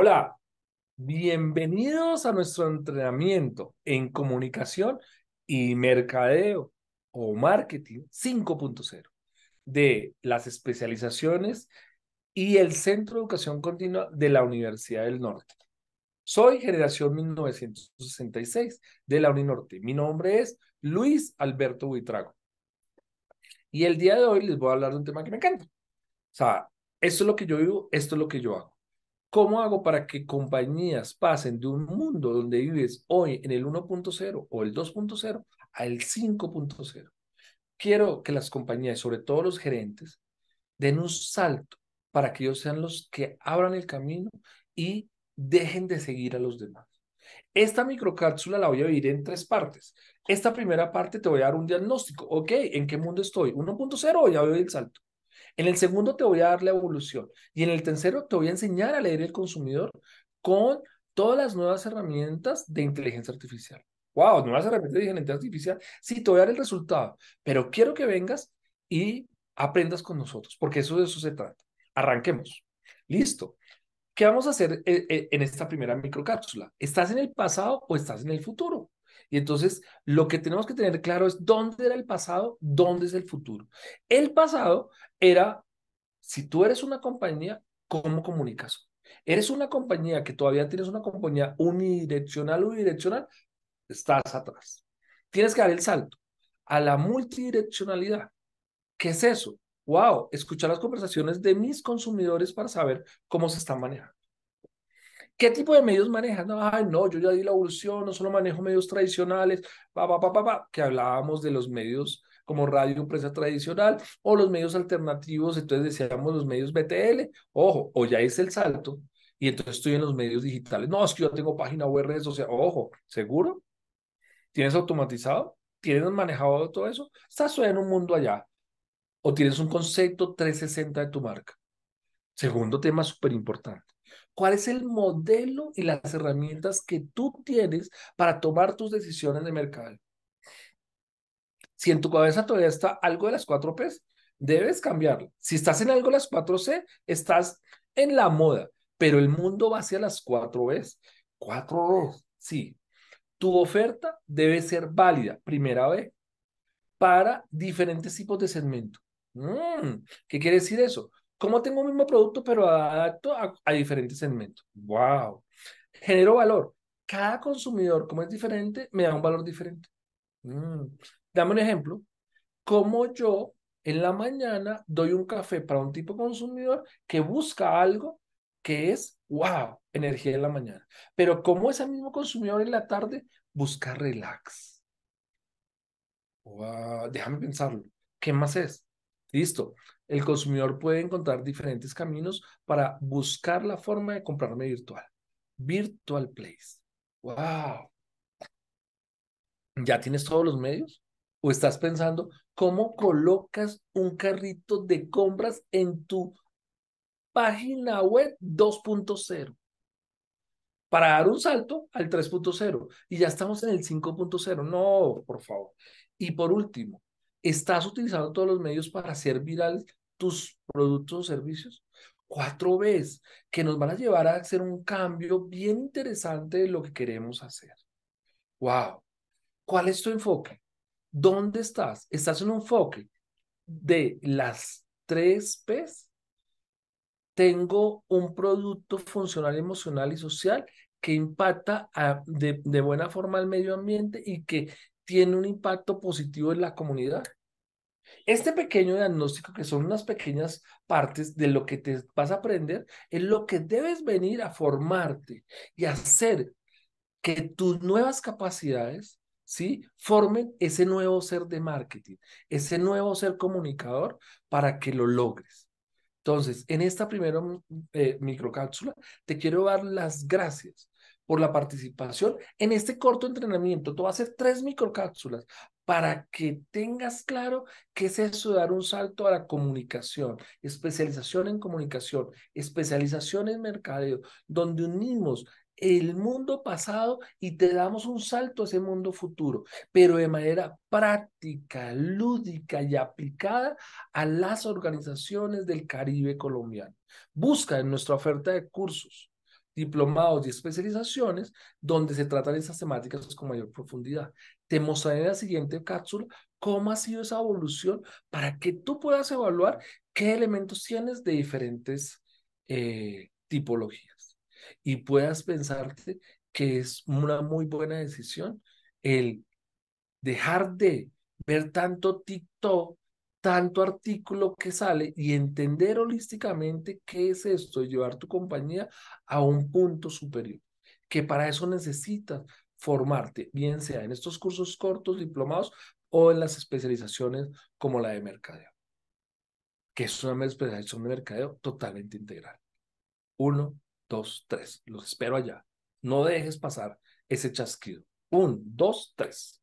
Hola, bienvenidos a nuestro entrenamiento en comunicación y mercadeo o marketing 5.0 de las especializaciones y el Centro de Educación Continua de la Universidad del Norte. Soy generación 1966 de la Uninorte. Mi nombre es Luis Alberto Buitrago. Y el día de hoy les voy a hablar de un tema que me encanta. O sea, esto es lo que yo vivo, esto es lo que yo hago. ¿Cómo hago para que compañías pasen de un mundo donde vives hoy en el 1.0 o el 2.0 al 5.0? Quiero que las compañías, sobre todo los gerentes, den un salto para que ellos sean los que abran el camino y dejen de seguir a los demás. Esta microcápsula la voy a dividir en tres partes. Esta primera parte te voy a dar un diagnóstico. Ok, ¿en qué mundo estoy? ¿1.0 o ya veo el salto? En el segundo te voy a dar la evolución y en el tercero te voy a enseñar a leer el consumidor con todas las nuevas herramientas de inteligencia artificial. Wow, nuevas herramientas de inteligencia artificial. Sí, te voy a dar el resultado, pero quiero que vengas y aprendas con nosotros, porque eso de eso se trata. Arranquemos. Listo. ¿Qué vamos a hacer eh, eh, en esta primera microcápsula? ¿Estás en el pasado o estás en el futuro? Y entonces lo que tenemos que tener claro es dónde era el pasado, dónde es el futuro. El pasado era, si tú eres una compañía, ¿cómo comunicas? Eres una compañía que todavía tienes una compañía unidireccional, unidireccional, estás atrás. Tienes que dar el salto a la multidireccionalidad. ¿Qué es eso? Wow, escuchar las conversaciones de mis consumidores para saber cómo se están manejando. ¿Qué tipo de medios manejas? No, no, yo ya di la evolución, no solo manejo medios tradicionales, pa, pa, pa, pa, que hablábamos de los medios como radio, prensa tradicional, o los medios alternativos, entonces decíamos los medios BTL, ojo, o ya hice el salto, y entonces estoy en los medios digitales. No, es que yo tengo página web, redes sea, ojo, ¿seguro? ¿Tienes automatizado? ¿Tienes manejado todo eso? Estás en un mundo allá. O tienes un concepto 360 de tu marca. Segundo tema súper importante cuál es el modelo y las herramientas que tú tienes para tomar tus decisiones de mercado. Si en tu cabeza todavía está algo de las 4 P, debes cambiarlo. Si estás en algo de las 4C, estás en la moda, pero el mundo va hacia las 4 B's. Cuatro B's, sí. Tu oferta debe ser válida, primera B, para diferentes tipos de segmento. Mm, ¿Qué quiere decir eso? ¿Cómo tengo el mismo producto pero adapto a, diferentes segmentos? ¡Wow! Genero valor. Cada consumidor, como es diferente, me da un valor diferente. Mm. Dame un ejemplo. Como yo en la mañana doy un café para un tipo consumidor que busca algo que es, wow, energía en la mañana. Pero como ese mismo consumidor en la tarde busca relax. Wow, déjame pensarlo. ¿Qué más es? Listo. El consumidor puede encontrar diferentes caminos para buscar la forma de comprarme virtual. Virtual Place. ¡Wow! ¿Ya tienes todos los medios? ¿O estás pensando cómo colocas un carrito de compras en tu página web 2.0? para dar un salto al 3.0 y ya estamos en el 5.0. No, por favor. Y por último, ¿Estás utilizando todos los medios para hacer viral tus productos o servicios? Cuatro veces, que nos van a llevar a hacer un cambio bien interesante de lo que queremos hacer. ¡Wow! ¿Cuál es tu enfoque? ¿Dónde estás? ¿Estás en un enfoque de las tres P's? Tengo un producto funcional, emocional y social que impacta de, de, buena forma al medio ambiente y que tiene un impacto positivo en la comunidad. Este pequeño diagnóstico, que son unas pequeñas partes de lo que te vas a aprender, es lo que debes venir a formarte y hacer que tus nuevas capacidades, ¿sí? Formen ese nuevo ser de marketing, ese nuevo ser comunicador para que lo logres. Entonces, en esta primera mm, eh, microcápsula, te quiero dar las gracias por la participación en este corto entrenamiento. Tú vas a hacer tres microcápsulas para que tengas claro que es eso dar un salto a la comunicación, especialización en comunicación, especialización en mercadeo, donde unimos el mundo pasado y te damos un salto a ese mundo futuro, pero de manera práctica, lúdica y aplicada a las organizaciones del Caribe colombiano. Busca en nuestra oferta de cursos diplomados y especializaciones donde se tratan esas temáticas con mayor profundidad. Te mostraré en la siguiente cápsula cómo ha sido esa evolución para que tú puedas evaluar qué elementos tienes de diferentes eh, tipologías y puedas pensarte que es una muy buena decisión el dejar de ver tanto TikTok tanto artículo que sale y entender holísticamente qué es esto llevar tu compañía a un punto superior, que para eso necesitas formarte, bien sea en estos cursos cortos, diplomados o en las especializaciones como la de mercadeo, que es una especialización de mercadeo totalmente integral. Uno, dos, tres. Los espero allá. No dejes pasar ese chasquido. Un, dos, tres.